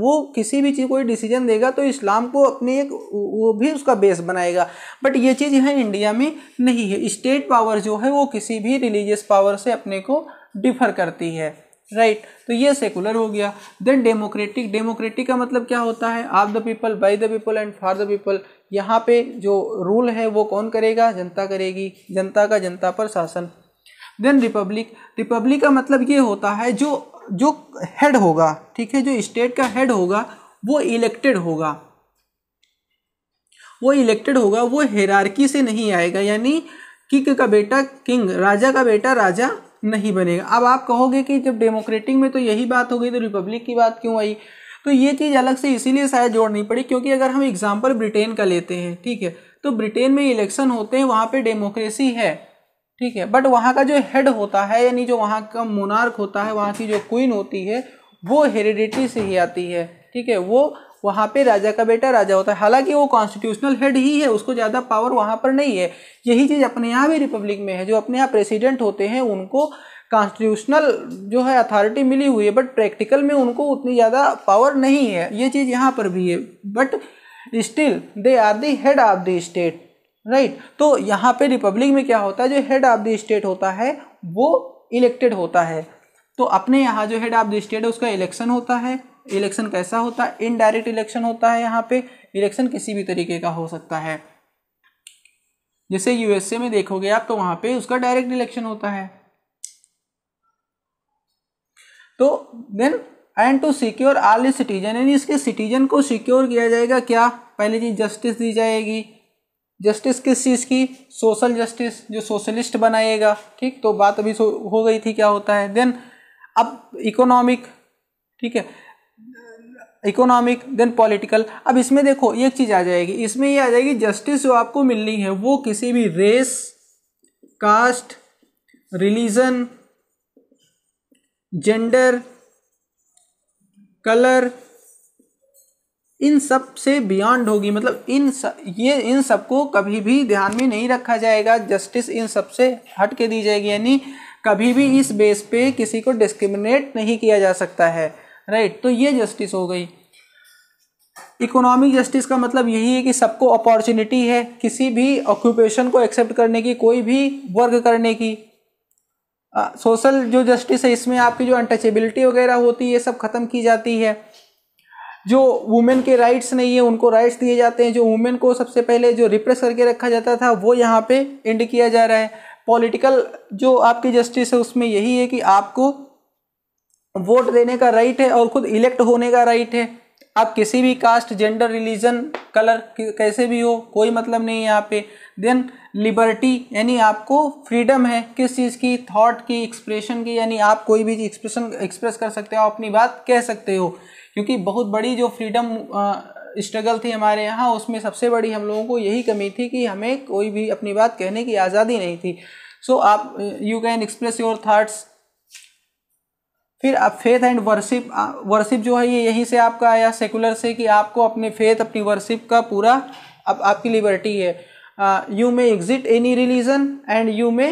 वो किसी भी चीज़ कोई डिसीजन देगा तो इस्लाम को अपनी एक वो भी उसका बेस बनाएगा बट ये चीज़ यहाँ इंडिया में नहीं है स्टेट पावर जो है वो किसी भी रिलीजियस पावर से अपने को डिफर करती है राइट right. तो ये सेकुलर हो गया देन डेमोक्रेटिक डेमोक्रेटिक का मतलब क्या होता है आप the people by the people and for the people यहाँ पे जो रूल है वो कौन करेगा जनता करेगी जनता का जनता पर शासन देन रिपब्लिक रिपब्लिक का मतलब ये होता है जो जो हेड होगा ठीक है जो स्टेट का हेड होगा वो इलेक्टेड होगा वो इलेक्टेड होगा वो हेरारकी से नहीं आएगा यानी किंग का बेटा किंग राजा का बेटा राजा नहीं बनेगा अब आप कहोगे कि जब डेमोक्रेटिक में तो यही बात हो गई तो रिपब्लिक की बात क्यों आई तो ये चीज़ अलग से इसीलिए शायद जोड़नी पड़ी क्योंकि अगर हम एग्जाम्पल ब्रिटेन का लेते हैं ठीक है तो ब्रिटेन में इलेक्शन होते हैं वहाँ पर डेमोक्रेसी है ठीक है बट वहाँ का जो हेड होता है यानी जो वहाँ का मोनार्क होता है वहाँ की जो क्वीन होती है वो हेरिडिटी से ही आती है ठीक है वो वहाँ पे राजा का बेटा राजा होता है हालांकि वो कॉन्स्टिट्यूशनल हेड ही है उसको ज़्यादा पावर वहाँ पर नहीं है यही चीज़ अपने यहाँ भी रिपब्लिक में है जो अपने यहाँ प्रेसिडेंट होते हैं उनको कॉन्स्टिट्यूशनल जो है अथॉरिटी मिली हुई है बट प्रैक्टिकल में उनको उतनी ज़्यादा पावर नहीं है ये चीज़ यहाँ पर भी है but still they are the head of the state right तो यहाँ पे रिपब्लिक में क्या होता है जो हेड ऑफ द स्टेट होता है वो इलेक्टेड होता है तो अपने यहाँ जो हेड ऑफ द स्टेट है उसका इलेक्शन होता है इलेक्शन कैसा होता है इनडायरेक्ट इलेक्शन होता है यहाँ पे इलेक्शन किसी भी तरीके का हो सकता है जैसे यूएसए में देखोगे आप तो वहां पे उसका डायरेक्ट इलेक्शन होता है तो then and to secure all citizen यानी इसके सिटीजन को सिक्योर किया जाएगा क्या पहली चीज जस्टिस दी जाएगी जस्टिस किस चीज़ की सोशल जस्टिस जो सोशलिस्ट बनाएगा ठीक तो बात अभी हो गई थी क्या होता है देन अब इकोनॉमिक ठीक है इकोनॉमिक देन पॉलिटिकल अब इसमें देखो एक चीज़ आ जाएगी इसमें ये आ जाएगी जस्टिस जो आपको मिलनी है वो किसी भी race caste religion gender colour इन सब से बियॉन्ड होगी मतलब इन सब ये इन सबको कभी भी ध्यान में नहीं रखा जाएगा जस्टिस इन सब से हट के दी जाएगी यानी कभी भी इस बेस पे किसी को डिस्क्रिमिनेट नहीं किया जा सकता है राइट तो ये जस्टिस हो गई इकोनॉमिक जस्टिस का मतलब यही है कि सबको अपॉर्चुनिटी है किसी भी ऑक्यूपेशन को एक्सेप्ट करने की कोई भी वर्क करने की सोशल जो जस्टिस है इसमें आपकी जो अनटचेबिलिटी वगैरह होती है ये सब खत्म की जाती है जो वुमेन के राइट्स नहीं है उनको राइट्स दिए जाते हैं जो वुमेन को सबसे पहले जो रिप्रेस करके रखा जाता था वो यहाँ पे एंड किया जा रहा है पॉलिटिकल जो आपकी जस्टिस है उसमें यही है कि आपको वोट देने का राइट है और खुद इलेक्ट होने का राइट है आप किसी भी कास्ट जेंडर रिलीजन कलर कैसे भी हो कोई मतलब नहीं है यहाँ पे देन लिबर्टी यानी आपको फ्रीडम है किस चीज़ की थॉट की एक्सप्रेशन की यानी आप कोई भी एक्सप्रेशन एक्सप्रेस कर सकते हो आप अपनी बात कह सकते हो क्योंकि बहुत बड़ी जो फ्रीडम स्ट्रगल थी हमारे यहाँ उसमें सबसे बड़ी हम लोगों को यही कमी थी कि हमें कोई भी अपनी बात कहने की आज़ादी नहीं थी सो so, आप you can express your thoughts फिर आप फेथ एंड वर्शिप वर्शिप जो है ये यहीं से आपका आया सेकुलर से कि आपको अपने फेथ अपनी वर्शिप का पूरा अब आपकी लिबर्टी है you may exit any religion and you may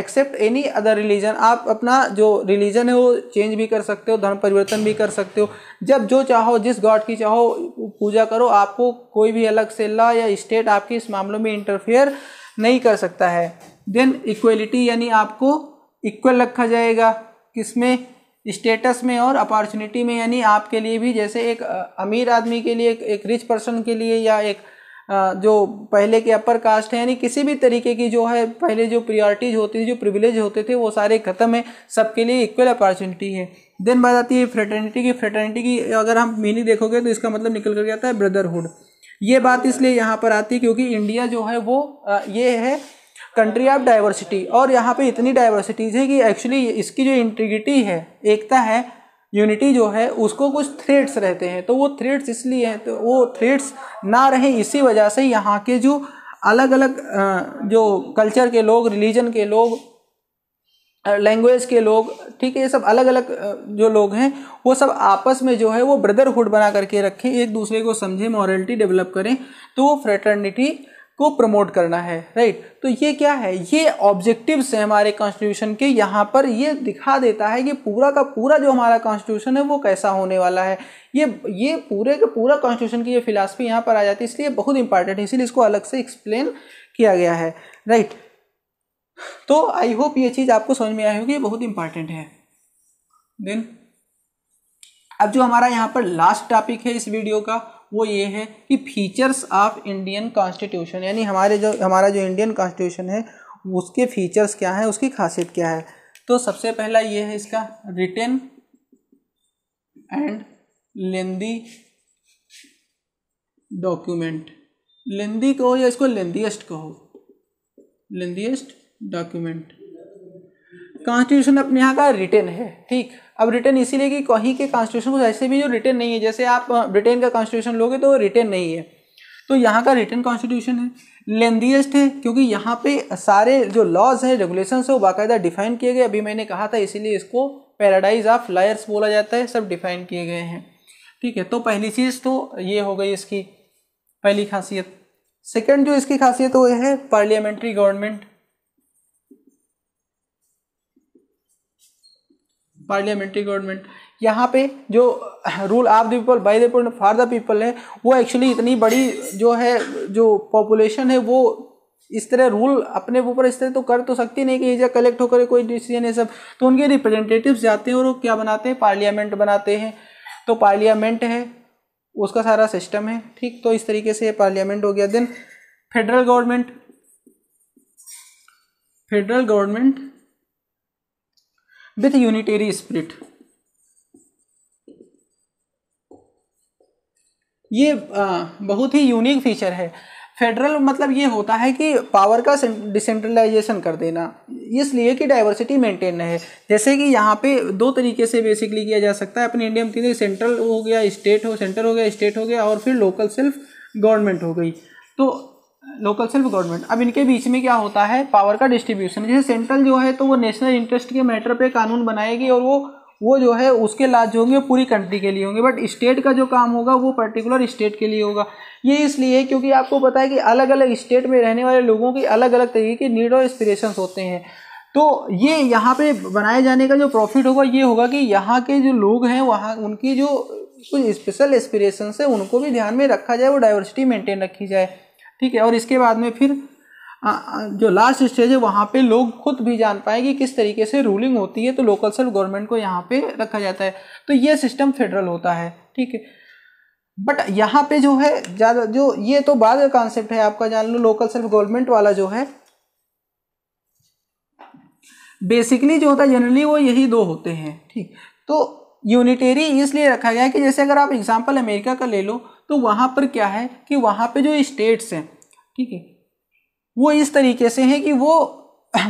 accept any other religion आप अपना जो रिलीजन है वो चेंज भी कर सकते हो धर्म परिवर्तन भी कर सकते हो जब जो चाहो जिस गॉड की चाहो पूजा करो आपको कोई भी अलग से ला या स्टेट आपके इस मामलों में इंटरफेयर नहीं कर सकता है देन इक्वलिटी यानी आपको इक्वल रखा जाएगा किसमें स्टेटस में और अपॉर्चुनिटी में यानी आपके लिए भी जैसे एक अमीर आदमी के लिए एक रिच पर्सन के लिए या एक जो पहले के अपर कास्ट है यानी किसी भी तरीके की जो है पहले जो प्रियॉरिटीज होती थी जो प्रिविलेज होते थे वो सारे ख़त्म है सबके लिए इक्वल अपॉर्चुनिटी है देन बात आती है फ्रेटर्निटी की फ्रेटर्निटी की अगर हम मीनिंग देखोगे तो इसका मतलब निकल कर जाता है ब्रदरहुड ये बात इसलिए यहाँ पर आती है क्योंकि इंडिया जो है वो ये है कंट्री ऑफ डाइवर्सिटी और यहाँ पे इतनी डाइवर्सिटीज़ है कि एक्चुअली इसकी जो इंटीग्रिटी है एकता है यूनिटी जो है उसको कुछ थ्रेड्स रहते हैं तो वो थ्रेड्स इसलिए हैं तो वो थ्रेड्स ना रहे इसी वजह से यहाँ के जो अलग अलग जो कल्चर के लोग रिलीजन के लोग लैंग्वेज के लोग ठीक है ये सब अलग अलग जो लोग हैं वो सब आपस में जो है वो ब्रदरहुड बना करके रखें एक दूसरे को समझें मॉरलिटी डेवलप करें तो वो फ्रेटर्निटी को प्रमोट करना है राइट तो ये क्या है ये ऑब्जेक्टिव्स है हमारे कॉन्स्टिट्यूशन के यहाँ पर ये दिखा देता है कि पूरा का पूरा जो हमारा कॉन्स्टिट्यूशन है वो कैसा होने वाला है ये ये पूरे का पूरा कॉन्स्टिट्यूशन की ये फिलासफी यहाँ पर आ जाती है इसलिए बहुत इंपॉर्टेंट है इसीलिए इसको अलग से एक्सप्लेन किया गया है राइट तो आई होप ये चीज़ आपको समझ में आई होगी ये बहुत इंपॉर्टेंट है देन अब जो हमारा यहाँ पर लास्ट टॉपिक है इस वीडियो का वो ये है कि फीचर्स ऑफ इंडियन कॉन्स्टिट्यूशन यानी हमारे जो हमारा जो इंडियन कॉन्स्टिट्यूशन है उसके फीचर्स क्या है उसकी खासियत क्या है तो सबसे पहला ये है इसका written and lengthy document lengthy कहो या इसको लेंदीएस्ट कहो लेंदीएस्ट डॉक्यूमेंट कॉन्स्टिट्यूशन अपने यहाँ का रिटर्न है ठीक अब रिटर्न इसीलिए कि कहीं के कॉन्स्टिट्यूशन कुछ ऐसे भी जो रिटर्न नहीं है जैसे आप ब्रिटेन का कॉन्स्टिट्यूशन लोगे तो रिटर्न नहीं है तो यहाँ का रिटर्न कॉन्स्टिट्यूशन है लेंदीएस्ट है क्योंकि यहाँ पे सारे जो लॉज हैं रेगुलेशन है वो बाकायदा डिफाइन किए गए अभी मैंने कहा था इसीलिए इसको पैराडाइज ऑफ लायर्स बोला जाता है सब डिफाइन किए गए हैं ठीक है तो पहली चीज़ तो ये हो गई इसकी पहली खासियत सेकेंड जो इसकी खासियत वो है पार्लियामेंट्री गवर्नमेंट पार्लियामेंट्री गवर्नमेंट यहाँ पे जो rule of the people by the people for the people है वो एक्चुअली इतनी बड़ी जो है जो पॉपुलेशन है वो इस तरह रूल अपने ऊपर इस तरह तो कर तो सकती नहीं कि ये कलेक्ट होकर कोई डिसीजन है सब तो उनके रिप्रेजेंटेटिव्स जाते हैं और वो क्या बनाते हैं पार्लियामेंट बनाते हैं तो पार्लियामेंट है उसका सारा सिस्टम है ठीक तो इस तरीके से पार्लियामेंट हो गया then federal government federal government with unitary spirit ये बहुत ही यूनिक फीचर है फेडरल मतलब ये होता है कि पावर का डिसेंट्रलाइजेशन कर देना इसलिए कि डाइवर्सिटी मेंटेन रहे जैसे कि यहाँ पे दो तरीके से बेसिकली किया जा सकता है अपने इंडिया में तीन सेंट्रल हो गया स्टेट हो सेंटर हो गया स्टेट हो गया और फिर लोकल सेल्फ गवर्नमेंट हो गई तो लोकल सेल्फ गवर्नमेंट अब इनके बीच में क्या होता है पावर का डिस्ट्रीब्यूशन जैसे सेंट्रल जो है तो वो नेशनल इंटरेस्ट के मैटर पे कानून बनाएगी और वो वो जो है उसके लाज होंगे पूरी कंट्री के लिए होंगे बट स्टेट का जो काम होगा वो पर्टिकुलर स्टेट के लिए होगा ये इसलिए है क्योंकि आपको पता है कि अलग अलग स्टेट में रहने वाले लोगों की अलग अलग तरीके के नीड और एस्पिरेशंस होते हैं तो ये यहाँ पे बनाए जाने का जो प्रॉफिट होगा ये होगा कि यहाँ के जो लोग हैं वहाँ उनकी जो कुछ स्पेशल एस्पिरेशंस है उनको भी ध्यान में रखा जाए वो डाइवर्सिटी मेंटेन रखी जाए ठीक है और इसके बाद में फिर जो लास्ट स्टेज है वहाँ पे लोग खुद भी जान पाए कि किस तरीके से रूलिंग होती है तो लोकल सेल्फ गवर्नमेंट को यहाँ पे रखा जाता है तो ये सिस्टम फेडरल होता है ठीक है बट यहाँ पे जो है ज़्यादा जो ये तो बाद का कॉन्सेप्ट है आपका जान लो लोकल सेल्फ गवर्नमेंट वाला जो है बेसिकली जो होता है जनरली वो यही दो होते हैं ठीक तो यूनिटेरी इसलिए रखा गया है कि जैसे अगर आप एग्जाम्पल अमेरिका का ले लो तो वहाँ पर क्या है कि वहाँ पे जो स्टेट्स हैं ठीक है वो इस तरीके से हैं कि वो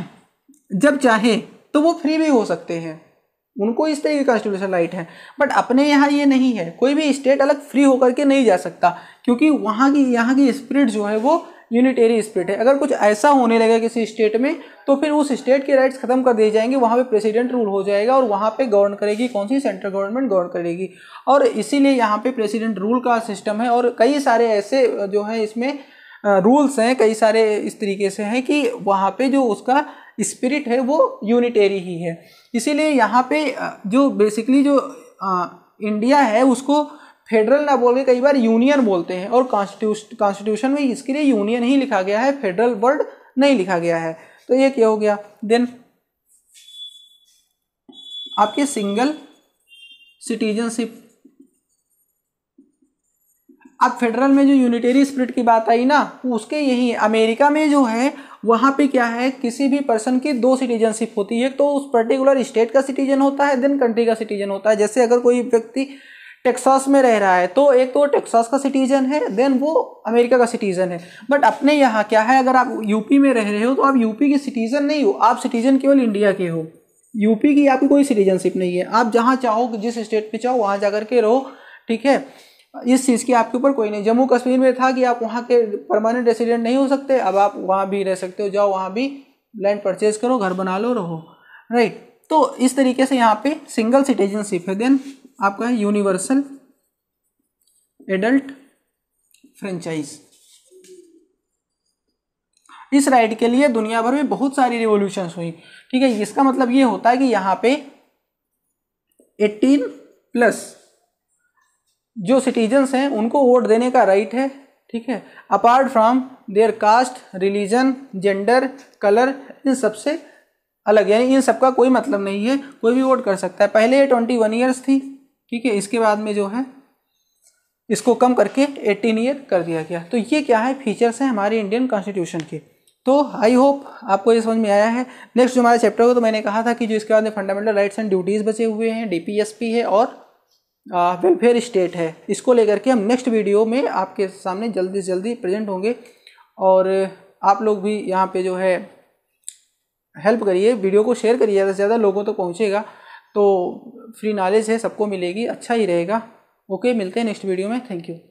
जब चाहे तो वो फ्री भी हो सकते हैं उनको इस तरह की कॉन्स्टिट्यूशन राइट है बट अपने यहाँ ये नहीं है कोई भी स्टेट अलग फ्री होकर के नहीं जा सकता क्योंकि वहाँ की यहाँ की स्पिरिट जो है वो यूनिटेरी स्पिरिट है अगर कुछ ऐसा होने लगे किसी स्टेट में तो फिर उस स्टेट के राइट्स खत्म कर दिए जाएंगे वहाँ पे प्रेसिडेंट रूल हो जाएगा और वहाँ पे गवर्न करेगी कौन सी सेंट्रल गवर्नमेंट गवर्न करेगी और इसीलिए यहाँ पे प्रेसिडेंट रूल का सिस्टम है और कई सारे ऐसे जो है इसमें रूल्स हैं कई सारे इस तरीके से हैं कि वहाँ पे जो उसका स्पिरिट है वो यूनिटेरी ही है इसीलिए यहाँ पे जो बेसिकली जो आ, इंडिया है उसको फेडरल ना बोल के कई बार यूनियन बोलते हैं और कॉन्स्टिट्यूशन में इसके लिए यूनियन ही लिखा गया है फेडरल वर्ड नहीं लिखा गया है तो ये क्या हो गया देन आपके सिंगल सिटीजनशिप अब फेडरल में जो यूनिटेरी स्प्रिट की बात आई ना उसके यही है अमेरिका में जो है वहाँ पे क्या है किसी भी पर्सन की दो सिटीजनशिप होती है तो उस पर्टिकुलर स्टेट का सिटीजन होता है देन कंट्री का सिटीजन होता है जैसे अगर कोई व्यक्ति टेक्सास में रह रहा है तो एक तो टेक्सास का सिटीजन है देन वो अमेरिका का सिटीजन है बट अपने यहाँ क्या है अगर आप यूपी में रह रहे हो तो आप यूपी के सिटीजन नहीं हो आप सिटीजन केवल इंडिया के हो यूपी की आपकी कोई सिटीजनशिप नहीं है आप जहाँ चाहो जिस स्टेट में चाहो वहाँ जा के रहो ठीक है इस चीज़ की आपके ऊपर कोई नहीं जम्मू कश्मीर में था कि आप वहाँ के परमानेंट रेसिडेंट नहीं हो सकते अब आप वहाँ भी रह सकते हो जाओ वहाँ भी लैंड परचेज करो घर बना लो रहो राइट तो इस तरीके से यहाँ पे सिंगल सिटीजनशिप है देन आपका है यूनिवर्सल एडल्ट फ्रेंचाइज इस राइट के लिए दुनिया भर में बहुत सारी रिवोल्यूशन हुई ठीक है इसका मतलब ये होता है कि यहाँ पे 18 प्लस जो सिटीजन्स हैं उनको वोट देने का राइट है ठीक है apart from their caste religion gender colour इन सबसे अलग यानी इन सबका कोई मतलब नहीं है कोई भी वोट कर सकता है पहले ये ट्वेंटी वन ईयर्स थी ठीक है इसके बाद में जो है इसको कम करके एटीन ईयर कर दिया गया तो ये क्या है फीचर्स हैं हमारे इंडियन कॉन्स्टिट्यूशन के तो आई होप आपको ये समझ में आया है नेक्स्ट जो हमारा चैप्टर हो तो मैंने कहा था कि जो इसके बाद में फंडामेंटल राइट्स एंड ड्यूटीज़ बचे हुए हैं डी है और वेलफेयर स्टेट है इसको लेकर के हम नेक्स्ट वीडियो में आपके सामने जल्दी से जल्दी प्रेजेंट होंगे और आप लोग भी यहाँ पे जो है हेल्प करिए वीडियो को शेयर करिए ज़्यादा से ज़्यादा लोगों तक तो पहुँचेगा तो फ्री नॉलेज है सबको मिलेगी अच्छा ही रहेगा ओके मिलते हैं नेक्स्ट वीडियो में थैंक यू